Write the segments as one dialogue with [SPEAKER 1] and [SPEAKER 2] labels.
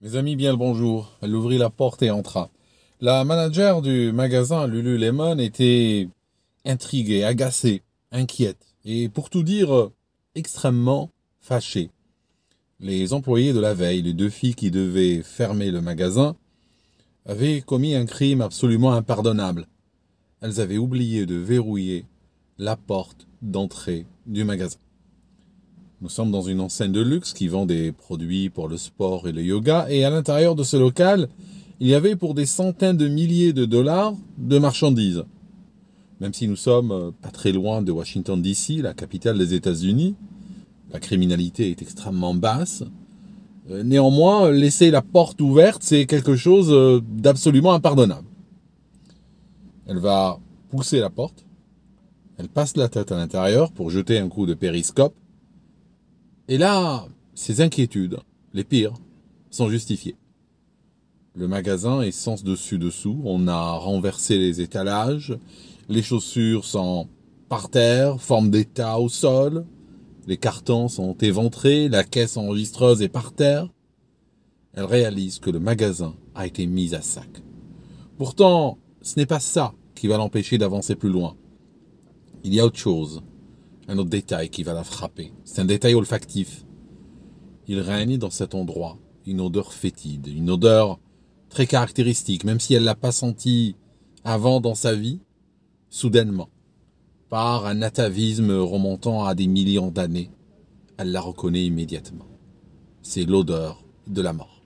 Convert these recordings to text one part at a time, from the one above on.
[SPEAKER 1] Mes amis, bien le bonjour. Elle ouvrit la porte et entra. La manager du magasin Lulu Lululemon était intriguée, agacée, inquiète et, pour tout dire, extrêmement fâchée. Les employés de la veille, les deux filles qui devaient fermer le magasin, avaient commis un crime absolument impardonnable. Elles avaient oublié de verrouiller la porte d'entrée du magasin. Nous sommes dans une enceinte de luxe qui vend des produits pour le sport et le yoga, et à l'intérieur de ce local, il y avait pour des centaines de milliers de dollars de marchandises. Même si nous sommes euh, pas très loin de Washington DC, la capitale des États-Unis, la criminalité est extrêmement basse. Euh, néanmoins, laisser la porte ouverte, c'est quelque chose euh, d'absolument impardonnable. Elle va pousser la porte, elle passe la tête à l'intérieur pour jeter un coup de périscope, et là, ses inquiétudes, les pires, sont justifiées. Le magasin est sens dessus-dessous, on a renversé les étalages, les chaussures sont par terre, forme d'état au sol, les cartons sont éventrés, la caisse enregistreuse est par terre. Elle réalise que le magasin a été mis à sac. Pourtant, ce n'est pas ça qui va l'empêcher d'avancer plus loin. Il y a autre chose un autre détail qui va la frapper. C'est un détail olfactif. Il règne dans cet endroit une odeur fétide, une odeur très caractéristique, même si elle l'a pas senti avant dans sa vie, soudainement, par un atavisme remontant à des millions d'années, elle la reconnaît immédiatement. C'est l'odeur de la mort.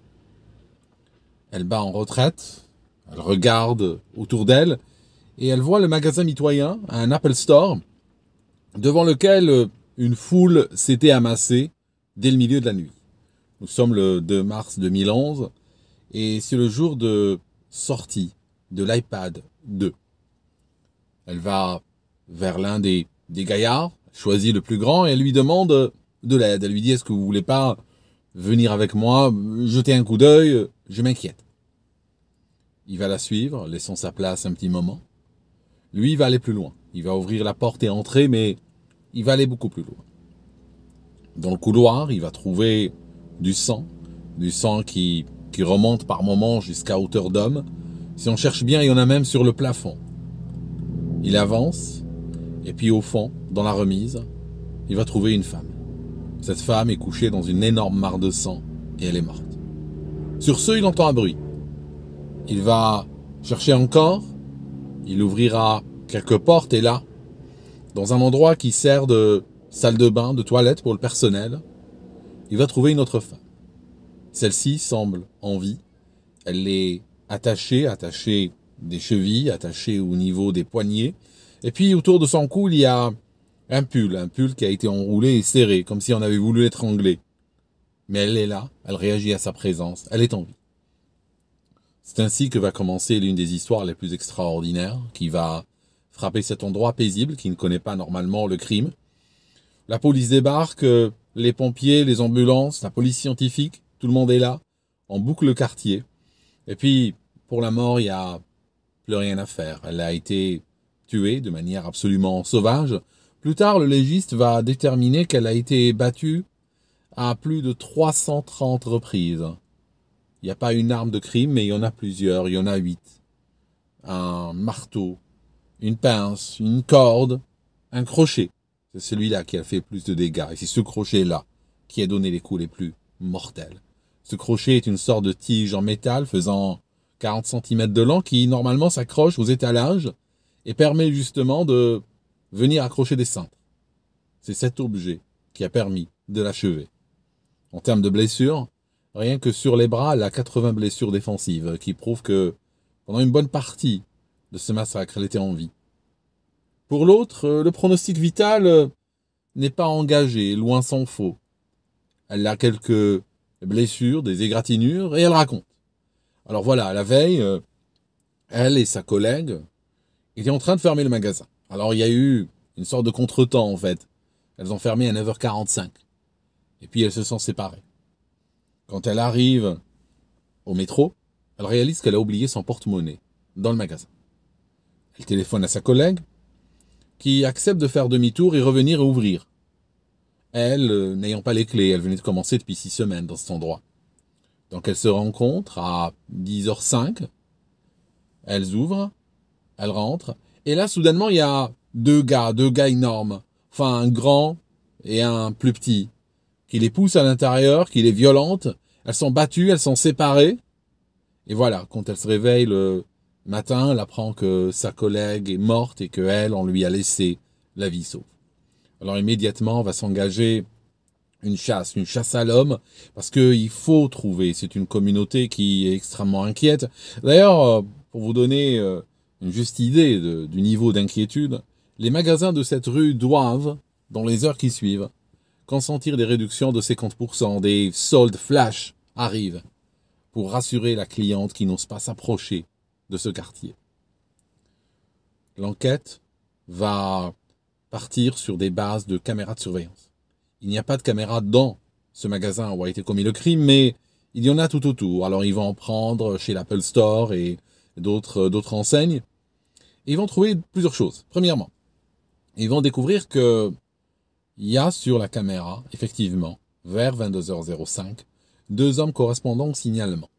[SPEAKER 1] Elle bat en retraite, elle regarde autour d'elle et elle voit le magasin mitoyen, un Apple Store, devant lequel euh, une foule s'était amassée dès le milieu de la nuit. Nous sommes le 2 mars 2011 et c'est le jour de sortie de l'iPad 2. Elle va vers l'un des, des gaillards, choisit le plus grand et elle lui demande euh, de l'aide. Elle lui dit est-ce que vous voulez pas venir avec moi, jeter un coup d'œil, euh, je m'inquiète. Il va la suivre, laissant sa place un petit moment. Lui va aller plus loin. Il va ouvrir la porte et entrer, mais il va aller beaucoup plus loin. Dans le couloir, il va trouver du sang, du sang qui, qui remonte par moments jusqu'à hauteur d'homme. Si on cherche bien, il y en a même sur le plafond. Il avance, et puis au fond, dans la remise, il va trouver une femme. Cette femme est couchée dans une énorme mare de sang, et elle est morte. Sur ce, il entend un bruit. Il va chercher encore, il ouvrira quelques portes, et là, dans un endroit qui sert de salle de bain, de toilette pour le personnel, il va trouver une autre femme. Celle-ci semble en vie. Elle est attachée, attachée des chevilles, attachée au niveau des poignets. Et puis autour de son cou, il y a un pull, un pull qui a été enroulé et serré, comme si on avait voulu l'étrangler. Mais elle est là, elle réagit à sa présence, elle est en vie. C'est ainsi que va commencer l'une des histoires les plus extraordinaires, qui va cet endroit paisible qui ne connaît pas normalement le crime. La police débarque, euh, les pompiers, les ambulances, la police scientifique, tout le monde est là, on boucle le quartier. Et puis, pour la mort, il n'y a plus rien à faire. Elle a été tuée de manière absolument sauvage. Plus tard, le légiste va déterminer qu'elle a été battue à plus de 330 reprises. Il n'y a pas une arme de crime, mais il y en a plusieurs. Il y en a huit. Un marteau, une pince, une corde, un crochet. C'est celui-là qui a fait plus de dégâts. Et c'est ce crochet-là qui a donné les coups les plus mortels. Ce crochet est une sorte de tige en métal faisant 40 cm de long qui normalement s'accroche aux étalages et permet justement de venir accrocher des cintres. C'est cet objet qui a permis de l'achever. En termes de blessures, rien que sur les bras, elle a 80 blessures défensives qui prouvent que pendant une bonne partie de ce massacre, elle était en vie. Pour l'autre, euh, le pronostic vital euh, n'est pas engagé, loin s'en faut. Elle a quelques blessures, des égratignures, et elle raconte. Alors voilà, la veille, euh, elle et sa collègue étaient en train de fermer le magasin. Alors il y a eu une sorte de contretemps en fait. Elles ont fermé à 9h45. Et puis elles se sont séparées. Quand elle arrive au métro, elle réalise qu'elle a oublié son porte-monnaie dans le magasin. Elle téléphone à sa collègue, qui accepte de faire demi-tour et revenir et ouvrir. Elle, euh, n'ayant pas les clés, elle venait de commencer depuis six semaines dans cet endroit. Donc elle se rencontre à 10h05, elles ouvrent, elles rentrent, et là soudainement il y a deux gars, deux gars énormes, enfin un grand et un plus petit, qui les poussent à l'intérieur, qui les violentent, elles sont battues, elles sont séparées, et voilà, quand elles se réveillent matin, elle apprend que sa collègue est morte et qu'elle, on lui a laissé la vie sauve. Alors immédiatement, va s'engager une chasse, une chasse à l'homme, parce qu'il faut trouver. C'est une communauté qui est extrêmement inquiète. D'ailleurs, euh, pour vous donner euh, une juste idée du niveau d'inquiétude, les magasins de cette rue doivent, dans les heures qui suivent, consentir des réductions de 50%, des soldes flash arrivent, pour rassurer la cliente qui n'ose pas s'approcher de ce quartier. L'enquête va partir sur des bases de caméras de surveillance. Il n'y a pas de caméras dans ce magasin où a été commis le crime, mais il y en a tout autour. Alors ils vont en prendre chez l'Apple Store et d'autres, euh, enseignes. ils vont trouver plusieurs choses. Premièrement, ils vont découvrir que il y a sur la caméra, effectivement, vers 22h05, deux hommes correspondant au signalement.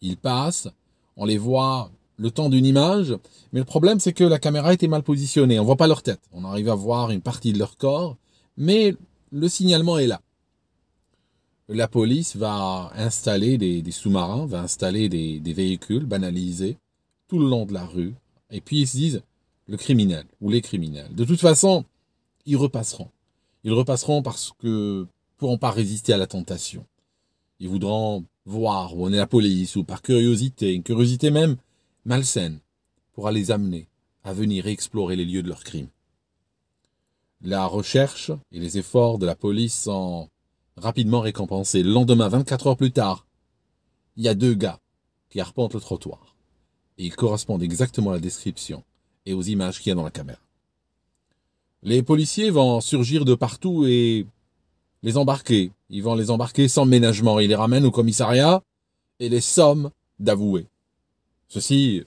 [SPEAKER 1] Ils passent, on les voit le temps d'une image, mais le problème c'est que la caméra était mal positionnée, on voit pas leur tête, on arrive à voir une partie de leur corps, mais le signalement est là. La police va installer des, sous-marins, va installer des, véhicules banalisés tout le long de la rue, et puis ils se disent le criminel ou les criminels. De toute façon, ils repasseront. Ils repasseront parce que pourront pas résister à la tentation. Ils voudront voir où on est la police ou par curiosité, une curiosité même malsaine pourra les amener à venir explorer les lieux de leurs crimes. La recherche et les efforts de la police sont rapidement récompensés. Le lendemain, 24 heures plus tard, il y a deux gars qui arpentent le trottoir. Et ils correspondent exactement à la description et aux images qu'il y a dans la caméra. Les policiers vont surgir de partout et les embarquer. Ils vont les embarquer sans ménagement. Ils les ramènent au commissariat et les sommes d'avoués. Ceux-ci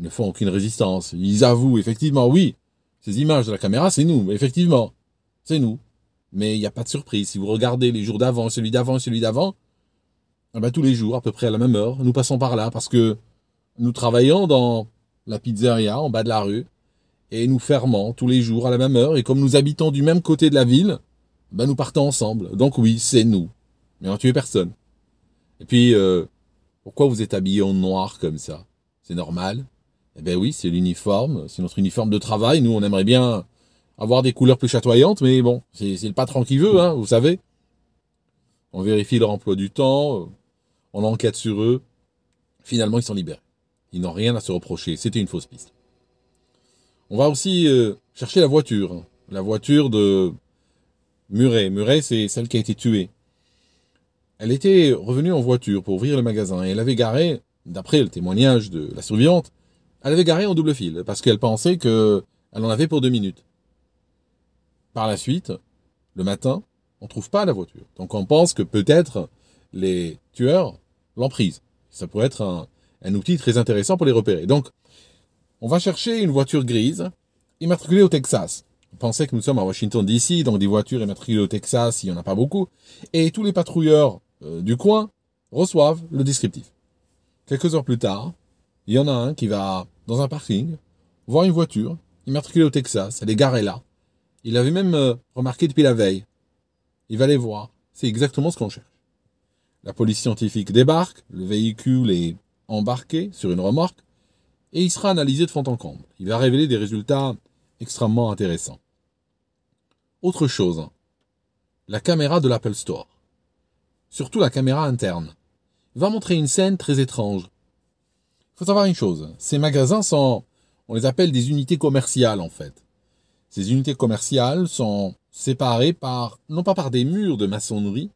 [SPEAKER 1] ne font aucune résistance. Ils avouent, effectivement, oui, ces images de la caméra, c'est nous, effectivement. C'est nous. Mais il n'y a pas de surprise. Si vous regardez les jours d'avant, celui d'avant, celui d'avant, ah ben, tous les jours, à peu près à la même heure, nous passons par là parce que nous travaillons dans la pizzeria en bas de la rue et nous fermons tous les jours à la même heure. Et comme nous habitons du même côté de la ville, ben, nous partons ensemble. Donc oui, c'est nous. Mais on ne personne. Et puis, euh, pourquoi vous êtes habillé en noir comme ça C'est normal Eh bien oui, c'est l'uniforme, c'est notre uniforme de travail. Nous, on aimerait bien avoir des couleurs plus chatoyantes, mais bon, c'est le patron qui veut, hein, vous savez. On vérifie leur emploi du temps, on enquête sur eux. Finalement, ils sont libérés. Ils n'ont rien à se reprocher. C'était une fausse piste. On va aussi euh, chercher la voiture. Hein. La voiture de Muret. Muret, c'est celle qui a été tuée. Elle était revenue en voiture pour ouvrir le magasin et elle avait garé, d'après le témoignage de la survivante, elle avait garé en double fil parce qu'elle pensait que elle en avait pour deux minutes. Par la suite, le matin, on trouve pas la voiture. Donc on pense que peut-être les tueurs l'ont prise. Ça pourrait être un, outil très intéressant pour les repérer. Donc, on va chercher une voiture grise immatriculée au Texas. On pensait que nous sommes à Washington DC, donc des voitures immatriculées au Texas, il n'y en a pas beaucoup. Et tous les patrouilleurs euh, du coin reçoivent le descriptif. Quelques heures plus tard, il y en a un qui va dans un parking voir une voiture immatriculée au Texas, elle est garée là. Il l'avait même euh, remarqué depuis la veille. Il va les voir, c'est exactement ce qu'on cherche. La police scientifique débarque, le véhicule est embarqué sur une remorque et il sera analysé de fond en comble. Il va révéler des résultats extrêmement intéressants. Autre chose, la caméra de l'Apple Store surtout la caméra interne, va montrer une scène très étrange. Il faut savoir une chose, ces magasins sont, on les appelle des unités commerciales en fait. Ces unités commerciales sont séparées par, non pas par des murs de maçonnerie,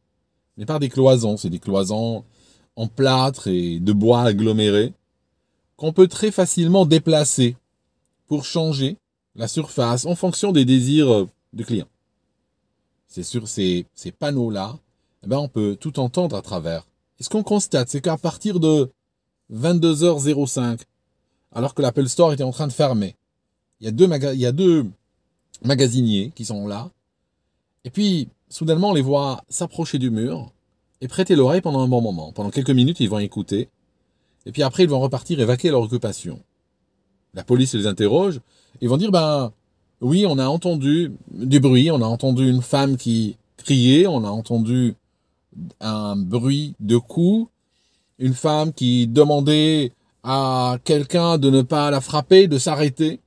[SPEAKER 1] mais par des cloisons. C'est des cloisons en plâtre et de bois agglomérés qu'on peut très facilement déplacer pour changer la surface en fonction des désirs euh, du client. C'est sur ces panneaux-là eh ben, on peut tout entendre à travers. Et ce qu'on constate, c'est qu'à partir de 22h05, alors que l'Apple Store était en train de fermer, il y a deux, il y a magasiniers qui sont là. Et puis, soudainement, on les voit s'approcher du mur et prêter l'oreille pendant un bon moment. Pendant quelques minutes, ils vont écouter. Et puis après, ils vont repartir et vaquer leur occupation. La police les interroge. Ils vont dire, ben, oui, on a entendu du bruit, on a entendu une femme qui criait, on a entendu un bruit de coups, une femme qui demandait à quelqu'un de ne pas la frapper, de s'arrêter.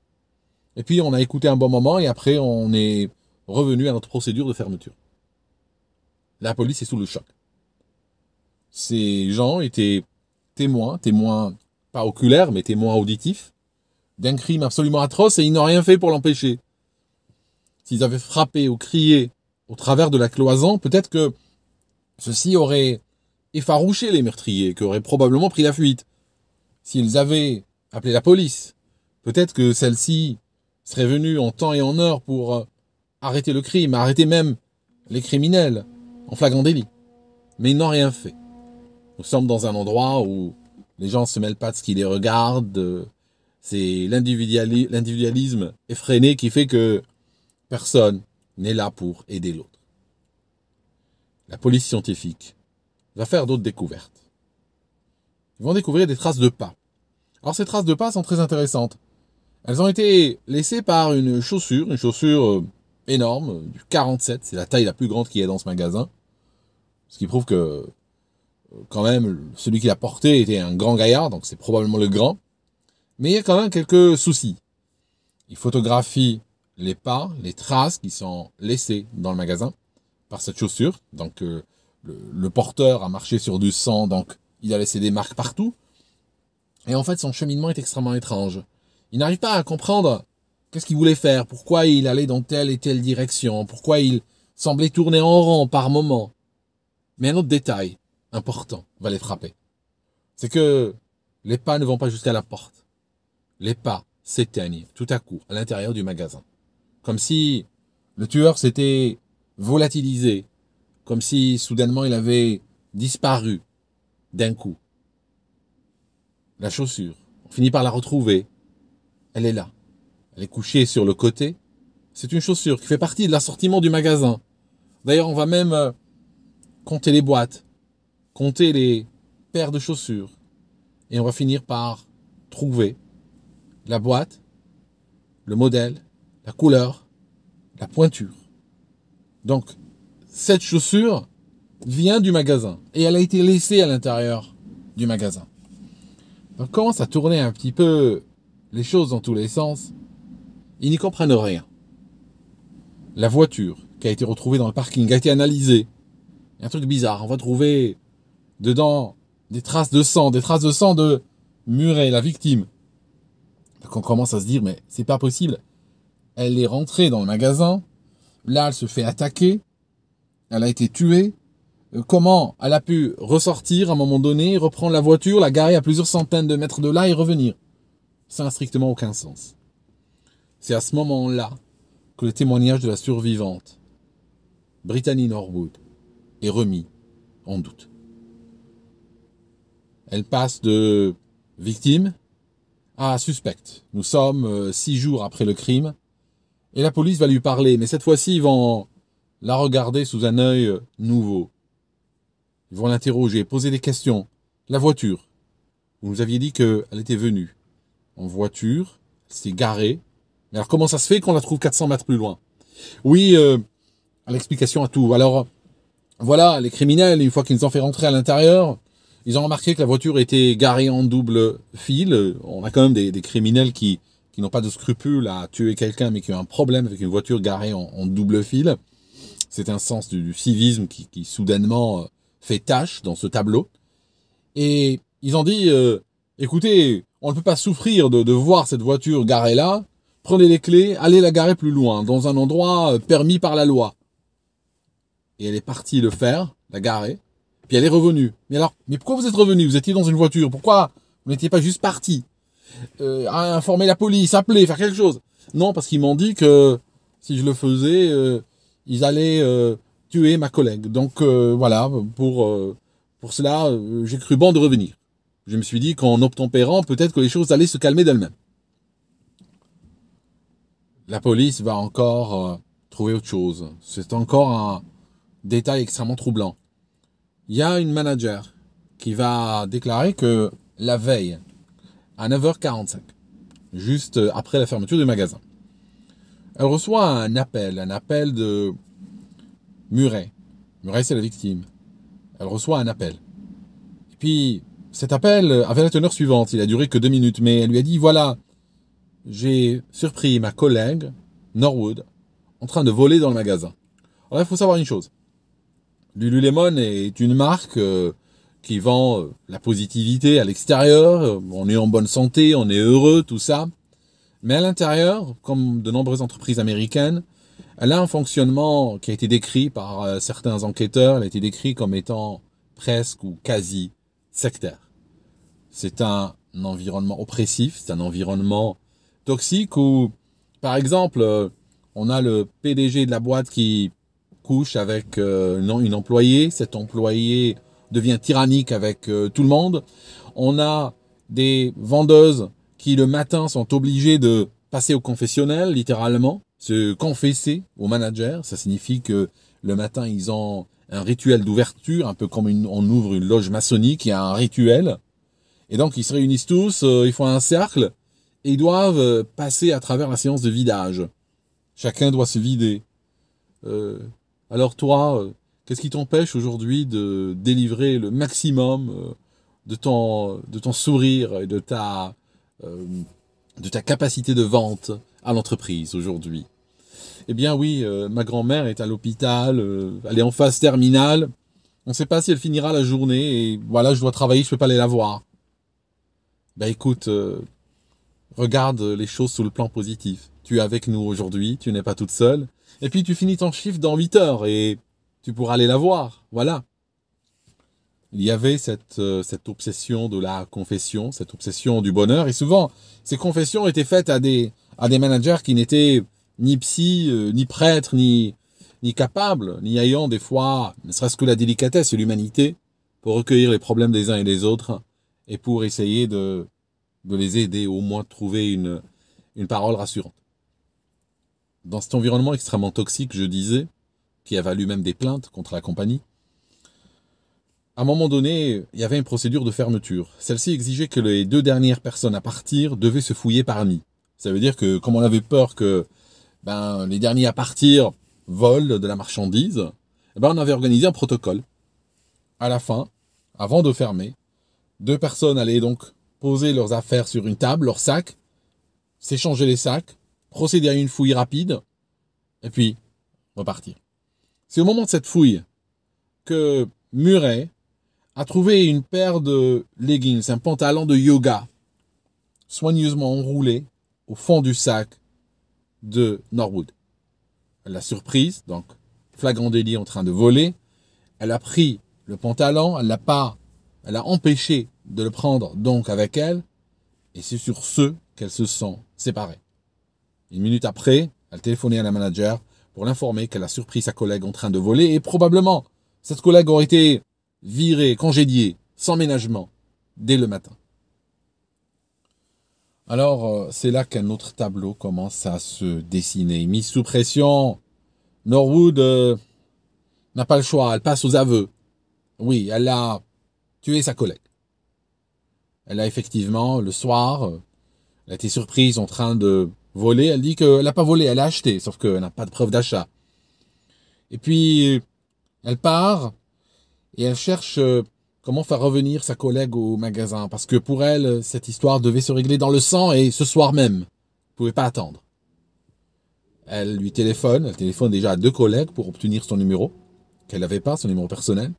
[SPEAKER 1] Et puis on a écouté un bon moment et après on est revenu à notre procédure de fermeture. La police est sous le choc. Ces gens étaient témoins, témoins pas oculaires mais témoins auditifs d'un crime absolument atroce et ils n'ont rien fait pour l'empêcher. S'ils avaient frappé ou crié au travers de la cloison, peut-être que Ceci aurait effarouché les meurtriers, qui auraient probablement pris la fuite. S'ils avaient appelé la police, peut-être que celle-ci serait venue en temps et en heure pour euh, arrêter le crime, arrêter même les criminels en flagrant délit. Mais ils n'ont rien fait. Nous sommes dans un endroit où les gens ne se mêlent pas de ce qui les regarde. Euh, c'est l'individualisme effréné qui fait que personne n'est là pour aider l'autre la police scientifique va faire d'autres découvertes. Ils vont découvrir des traces de pas. Alors ces traces de pas sont très intéressantes. Elles ont été laissées par une chaussure, une chaussure euh, énorme, euh, du 47, c'est la taille la plus grande qu'il y a dans ce magasin. Ce qui prouve que euh, quand même celui qui l'a porté était un grand gaillard, donc c'est probablement le grand. Mais il y a quand même quelques soucis. Il photographie les pas, les traces qui sont laissées dans le magasin par cette chaussure. Donc euh, le, porteur a marché sur du sang, donc il a laissé des marques partout. Et en fait, son cheminement est extrêmement étrange. Il n'arrive pas à comprendre qu'est-ce qu'il voulait faire, pourquoi il allait dans telle et telle direction, pourquoi il semblait tourner en rond par moment. Mais un autre détail important va les frapper. C'est que les pas ne vont pas jusqu'à la porte. Les pas s'éteignent tout à coup à l'intérieur du magasin. Comme si le tueur s'était volatilisé, comme si soudainement il avait disparu d'un coup. La chaussure, on finit par la retrouver. Elle est là. Elle est couchée sur le côté. C'est une chaussure qui fait partie de l'assortiment du magasin. D'ailleurs, on va même euh, compter les boîtes, compter les paires de chaussures. Et on va finir par trouver la boîte, le modèle, la couleur, la pointure. Donc, cette chaussure vient du magasin et elle a été laissée à l'intérieur du magasin. On commence à tourner un petit peu les choses dans tous les sens. Ils n'y comprennent rien. La voiture qui a été retrouvée dans le parking a été analysée. un truc bizarre. On va trouver dedans des traces de sang, des traces de sang de Muret, la victime. Donc on commence à se dire, mais c'est pas possible. Elle est rentrée dans le magasin, Là, elle se fait attaquer. Elle a été tuée. Euh, comment elle a pu ressortir à un moment donné, reprendre la voiture, la garer à plusieurs centaines de mètres de là et revenir Ça n'a strictement aucun sens. C'est à ce moment-là que le témoignage de la survivante, Brittany Norwood, est remis en doute. Elle passe de victime à suspecte. Nous sommes euh, six jours après le crime et la police va lui parler, mais cette fois-ci, ils vont la regarder sous un œil euh, nouveau. Ils vont l'interroger, poser des questions. La voiture. Vous nous aviez dit qu'elle était venue. En voiture, c'est garé. Mais alors comment ça se fait qu'on la trouve 400 mètres plus loin Oui, euh, l'explication à tout. Alors, voilà, les criminels, une fois qu'ils nous ont fait rentrer à l'intérieur, ils ont remarqué que la voiture était garée en double fil. On a quand même des criminels qui, qui n'ont pas de scrupules à tuer quelqu'un, mais qui ont un problème avec une voiture garée en, double fil. C'est un sens du, civisme qui, soudainement euh, fait tâche dans ce tableau. Et ils ont dit, euh, écoutez, on ne peut pas souffrir de, voir cette voiture garée là. Prenez les clés, allez la garer plus loin, dans un endroit euh, permis par la loi. Et elle est partie le faire, la garer, puis elle est revenue. Mais alors, mais pourquoi vous êtes revenu Vous étiez dans une voiture, pourquoi vous n'étiez pas juste parti euh, informer la police, appeler, faire quelque chose. Non, parce qu'ils m'ont dit que si je le faisais, euh, ils allaient euh, tuer ma collègue. Donc euh, voilà, pour, pour cela, j'ai cru bon de revenir. Je me suis dit qu'en obtempérant, peut-être que les choses allaient se calmer d'elles-mêmes. La police va encore trouver autre chose. C'est encore un détail extrêmement troublant. Il y a une manager qui va déclarer que la veille, à 9h45, juste euh, après la fermeture du magasin. Elle reçoit un appel, un appel de Muret. Muret, c'est la victime. Elle reçoit un appel. Et puis, cet appel avait la teneur suivante. Il a duré que deux minutes, mais elle lui a dit, voilà, j'ai surpris ma collègue, Norwood, en train de voler dans le magasin. Alors, il faut savoir une chose. Lululemon est une marque euh, qui vend euh, la positivité à l'extérieur, euh, on est en bonne santé, on est heureux, tout ça. Mais à l'intérieur, comme de nombreuses entreprises américaines, elle a un fonctionnement qui a été décrit par euh, certains enquêteurs, elle a été décrit comme étant presque ou quasi sectaire. C'est un environnement oppressif, c'est un environnement toxique où, par exemple, on a le PDG de la boîte qui couche avec une employée, cet employé devient tyrannique avec euh, tout le monde. On a des vendeuses qui le matin sont obligées de passer au confessionnel, littéralement, se confesser au manager. Ça signifie que le matin, ils ont un rituel d'ouverture, un peu comme on ouvre une loge maçonnique, il y a un rituel. Et donc, ils se réunissent tous, euh, ils font un cercle, et ils doivent euh, passer à travers la séance de vidage. Chacun doit se vider. alors toi, Qu'est-ce qui t'empêche aujourd'hui de délivrer le maximum euh, de ton, de ton sourire et de ta, euh, de ta capacité de vente à l'entreprise aujourd'hui Eh bien oui, euh, ma grand-mère est à l'hôpital, elle est en phase terminale. On ne sait pas si elle finira la journée et voilà, je dois travailler, je ne peux pas aller la voir. Ben écoute, regarde les choses sous le plan positif. Tu es avec nous aujourd'hui, tu n'es pas toute seule. Et puis tu finis ton chiffre dans 8 heures et tu pourras aller la voir. Voilà. Il y avait cette, euh, cette obsession de la confession, cette obsession du bonheur. Et souvent, ces confessions étaient faites à des, à des managers qui n'étaient ni psy, euh, ni prêtre, ni, ni capables, ni ayant des fois, ne serait-ce que la délicatesse et l'humanité, pour recueillir les problèmes des uns et des autres, et pour essayer de, de les aider, au moins trouver une, une parole rassurante. Dans cet environnement extrêmement toxique, je disais, qui avait lui-même des plaintes contre la compagnie. À un moment donné, il y avait une procédure de fermeture. Celle-ci exigeait que les deux dernières personnes à partir devaient se fouiller parmi. Ça veut dire que comme on avait peur que ben, les derniers à partir volent de la marchandise, eh ben, on avait organisé un protocole. À la fin, avant de fermer, deux personnes allaient donc poser leurs affaires sur une table, leurs sacs, s'échanger les sacs, procéder à une fouille rapide, et puis repartir. C'est au moment de cette fouille que Murray a trouvé une paire de leggings, un pantalon de yoga, soigneusement enroulé au fond du sac de Norwood. Elle l'a surprise, donc flagrant délit en train de voler. Elle a pris le pantalon, elle l'a pas, elle a empêché de le prendre donc avec elle, et c'est sur ce qu'elles se sont séparées. Une minute après, elle téléphonait à la manager pour l'informer qu'elle a surpris sa collègue en train de voler et probablement cette collègue aurait été virée, congédiée, sans ménagement, dès le matin. Alors, euh, c'est là qu'un autre tableau commence à se dessiner. Mise sous pression, Norwood euh, n'a pas le choix, elle passe aux aveux. Oui, elle a tué sa collègue. Elle a effectivement, le soir, euh, elle a été surprise en train de Voler, elle dit qu'elle n'a pas volé, elle a acheté, sauf qu'elle n'a pas de preuve d'achat. Et puis, elle part et elle cherche euh, comment faire revenir sa collègue au magasin, parce que pour elle, cette histoire devait se régler dans le sang et ce soir même. Elle ne pouvait pas attendre. Elle lui téléphone, elle téléphone déjà à deux collègues pour obtenir son numéro, qu'elle n'avait pas, son numéro personnel.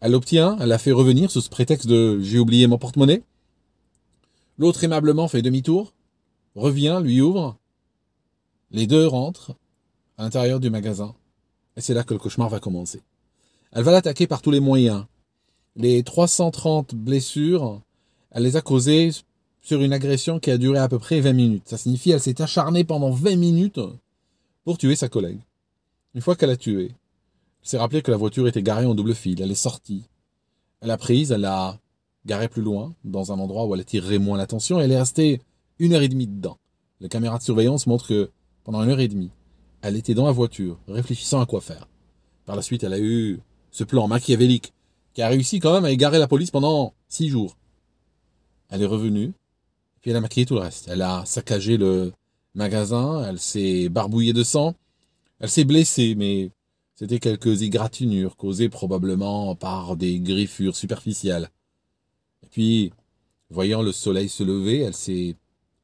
[SPEAKER 1] Elle l'obtient, elle la fait revenir sous ce prétexte de j'ai oublié mon porte-monnaie. L'autre aimablement fait demi-tour, revient, lui ouvre. Les deux rentrent à l'intérieur du magasin. Et c'est là que le cauchemar va commencer. Elle va l'attaquer par tous les moyens. Les 330 blessures, elle les a causées sur une agression qui a duré à peu près 20 minutes. Ça signifie qu'elle s'est acharnée pendant 20 minutes pour tuer sa collègue. Une fois qu'elle a tué, elle s'est rappelée que la voiture était garée en double fil. Elle est sortie. Elle a prise, elle l'a garée plus loin, dans un endroit où elle attirerait moins l'attention. Elle est restée une heure et demie dedans. La caméra de surveillance montre que, pendant une heure et demie, elle était dans la voiture, réfléchissant à quoi faire. Par la suite, elle a eu ce plan machiavélique, qui a réussi quand même à égarer la police pendant six jours. Elle est revenue, puis elle a maquillé tout le reste. Elle a saccagé le magasin, elle s'est barbouillée de sang, elle s'est blessée, mais c'était quelques égratignures causées probablement par des griffures superficielles. puis, voyant le soleil se lever, elle s'est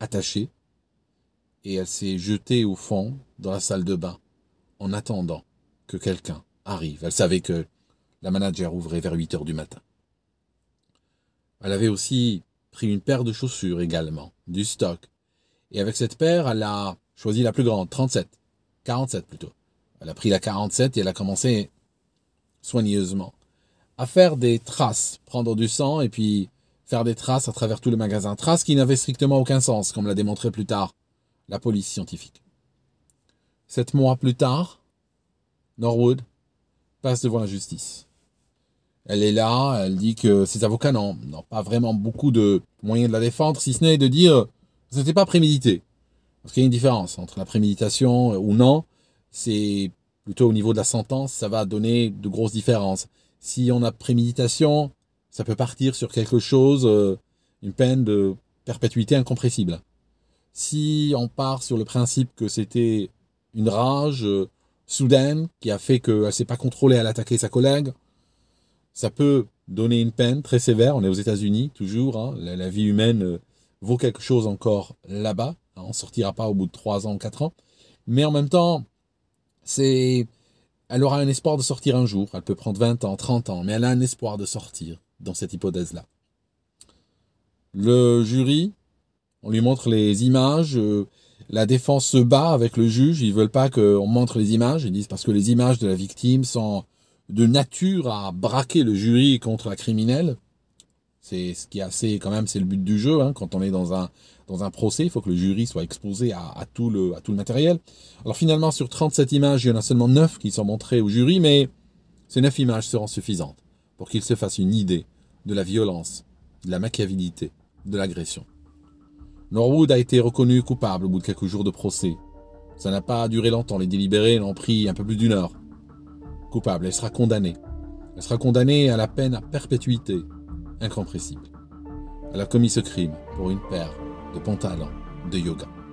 [SPEAKER 1] attachée, et elle s'est jetée au fond dans la salle de bain en attendant que quelqu'un arrive. Elle savait que la manager ouvrait vers 8 heures du matin. Elle avait aussi pris une paire de chaussures également, du stock. Et avec cette paire, elle a choisi la plus grande, 37. 47 plutôt. Elle a pris la 47 et elle a commencé soigneusement à faire des traces, prendre du sang et puis faire des traces à travers tout le magasin, traces qui n'avaient strictement aucun sens, comme l'a démontré plus tard la police scientifique. Sept mois plus tard, Norwood passe devant la justice. Elle est là, elle dit que ses avocats n'ont pas vraiment beaucoup de moyens de la défendre, si ce n'est de dire ce n'était pas prémédité. Parce qu'il y a une différence entre la préméditation euh, ou non, c'est plutôt au niveau de la sentence, ça va donner de grosses différences. Si on a préméditation, ça peut partir sur quelque chose, euh, une peine de perpétuité incompressible. Si on part sur le principe que c'était une rage euh, soudaine qui a fait qu'elle ne s'est pas contrôlée, à a sa collègue, ça peut donner une peine très sévère. On est aux États-Unis toujours, hein. la, vie humaine euh, vaut quelque chose encore là-bas. on ne sortira pas au bout de 3 ans, 4 ans. Mais en même temps, c'est elle aura un espoir de sortir un jour. Elle peut prendre 20 ans, 30 ans, mais elle a un espoir de sortir dans cette hypothèse-là. Le jury, on lui montre les images, euh, la défense se bat avec le juge, ils veulent pas qu'on montre les images, ils disent parce que les images de la victime sont de nature à braquer le jury contre la criminelle. C'est ce qui est assez, quand même, c'est le but du jeu. Hein. quand on est dans un, dans un procès, il faut que le jury soit exposé à, tout le, à tout le matériel. Alors finalement, sur 37 images, il y en a seulement 9 qui sont montrées au jury, mais ces 9 images seront suffisantes pour qu'il se fasse une idée de la violence, de la machiavélité, de l'agression. Norwood a été reconnu coupable au bout de quelques jours de procès. Ça n'a pas duré longtemps, les délibérés l'ont pris un peu plus d'une heure. Coupable, elle sera condamnée. Elle sera condamnée à la peine à perpétuité, incompressible. Elle a commis ce crime pour une paire de pantalons de yoga.